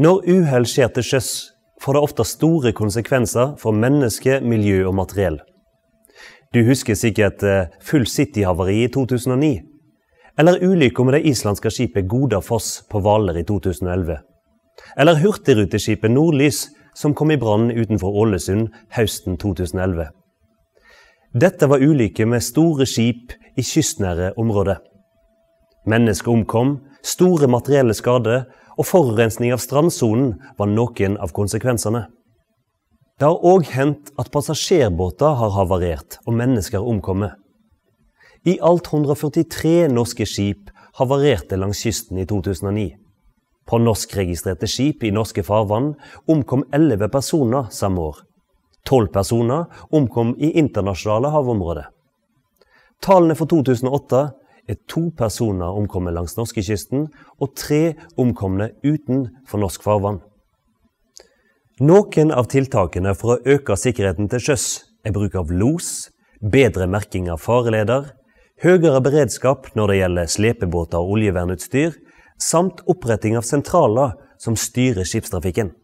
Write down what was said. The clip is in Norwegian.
Når uhell skjer til sjøs, får det ofte store konsekvenser for menneske, miljø og materiell. Du husker sikkert eh, Full City-havariet i 2009. Eller ulykka med det islandske skipet Godafoss på Hvaler i 2011. Eller hurtigruteskipet Nordlys som kom i brann utenfor Ålesund høsten 2011. Dette var ulykker med store skip i kystnære områder. Mennesker omkom, store materielle skader og forurensning av strandsonen var noen av konsekvensene. Det har òg hendt at passasjerbåter har havarert og mennesker omkommet. I alt 143 norske skip havarerte langs kysten i 2009. På norskregistrerte skip i norske farvann omkom 11 personer samme år. 12 personer omkom i internasjonale havområder. Tallene for 2008 er to personer omkommet langs norskekysten og tre omkomne utenfor norsk farvann. Noen av tiltakene for å øke sikkerheten til sjøs er bruk av los, bedre merking av fareleder, høyere beredskap når det gjelder slepebåter og oljevernutstyr, samt oppretting av sentraler som styrer skipstrafikken.